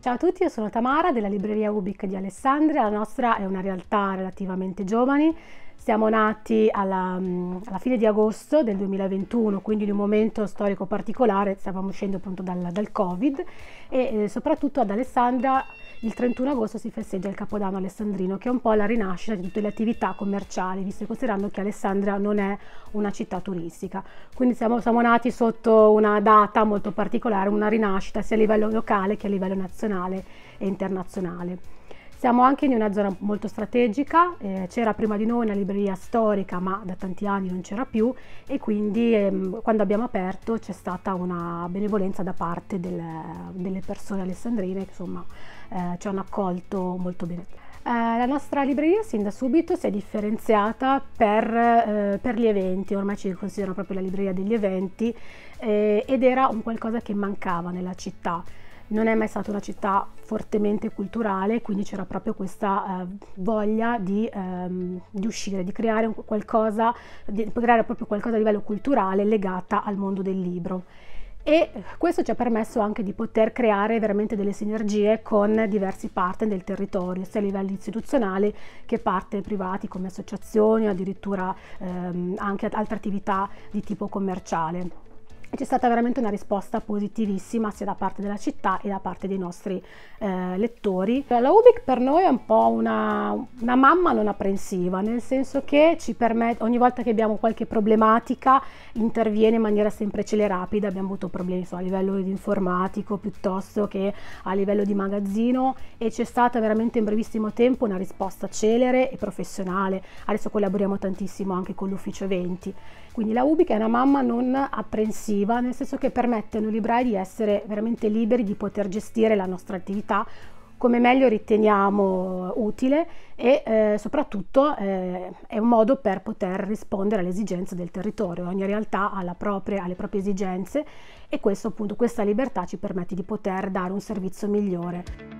Ciao a tutti, io sono Tamara della libreria Ubic di Alessandria. La nostra è una realtà relativamente giovane siamo nati alla, mm, alla, fine di agosto del 2021, quindi in un momento storico particolare, stavamo uscendo appunto dal, dal Covid e eh, soprattutto ad Alessandra il 31 agosto si festeggia il Capodanno alessandrino, che è un po' la rinascita di tutte le attività commerciali, visto e considerando che Alessandria non è una città turistica. Quindi siamo, siamo nati sotto una data molto particolare, una rinascita sia a livello locale che a livello nazionale e internazionale. Siamo anche in una zona molto strategica, eh, c'era prima di noi una libreria storica ma da tanti anni non c'era più e quindi ehm, quando abbiamo aperto c'è stata una benevolenza da parte del, delle persone alessandrine che insomma eh, ci hanno accolto molto bene. Eh, la nostra libreria sin da subito si è differenziata per, eh, per, gli eventi, ormai ci considerano proprio la libreria degli eventi eh, ed era un qualcosa che mancava nella città non è mai stata una città fortemente culturale, quindi c'era proprio questa eh, voglia di, ehm, di, uscire, di creare, qualcosa, di creare proprio qualcosa a livello culturale legata al mondo del libro. E questo ci ha permesso anche di poter creare veramente delle sinergie con diversi partner del territorio, sia a livello istituzionale che partner privati come associazioni o addirittura ehm, anche altre attività di tipo commerciale c'è stata veramente una risposta positivissima sia da parte della città e da parte dei nostri eh, lettori. La UBIC per noi è un po' una, una mamma non apprensiva, nel senso che ci permette, ogni volta che abbiamo qualche problematica interviene in maniera semplice e rapida, abbiamo avuto problemi so, a livello di informatico piuttosto che a livello di magazzino e c'è stata veramente in brevissimo tempo una risposta celere e professionale. Adesso collaboriamo tantissimo anche con l'ufficio eventi, quindi la UBIC è una mamma non apprensiva creativa, nel senso che permette a noi librai di essere veramente liberi di poter gestire la nostra attività come meglio riteniamo utile e eh, soprattutto eh, è un modo per poter rispondere alle esigenze del territorio, ogni realtà ha propria, le proprie esigenze e questo, appunto, questa libertà ci permette di poter dare un servizio migliore.